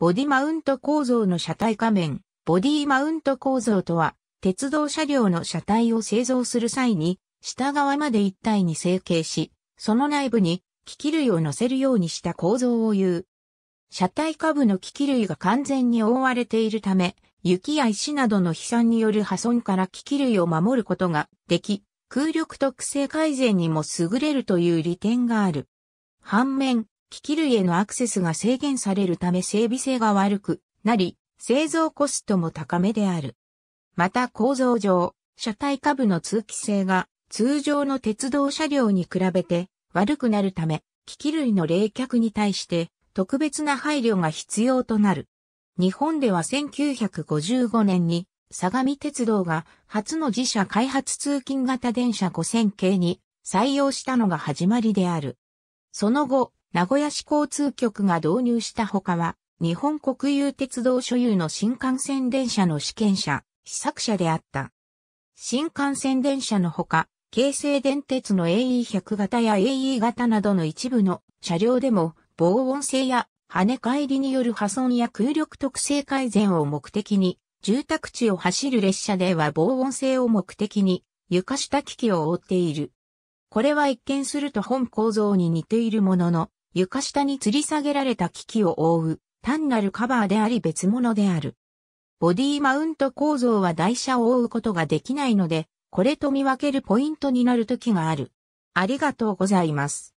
ボディマウント構造の車体仮面、ボディマウント構造とは、鉄道車両の車体を製造する際に、下側まで一体に成形し、その内部に機器類を乗せるようにした構造を言う。車体下部の機器類が完全に覆われているため、雪や石などの飛散による破損から機器類を守ることができ、空力特性改善にも優れるという利点がある。反面、機器類へのアクセスが制限されるため整備性が悪くなり、製造コストも高めである。また構造上、車体下部の通気性が通常の鉄道車両に比べて悪くなるため、機器類の冷却に対して特別な配慮が必要となる。日本では1955年に相模鉄道が初の自社開発通勤型電車5000系に採用したのが始まりである。その後、名古屋市交通局が導入したほかは、日本国有鉄道所有の新幹線電車の試験車、試作車であった。新幹線電車のほか、京成電鉄の AE100 型や AE 型などの一部の車両でも防音性や跳ね返りによる破損や空力特性改善を目的に、住宅地を走る列車では防音性を目的に床下機器を覆っている。これは一見すると本構造に似ているものの、床下に吊り下げられた機器を覆う単なるカバーであり別物である。ボディマウント構造は台車を覆うことができないので、これと見分けるポイントになる時がある。ありがとうございます。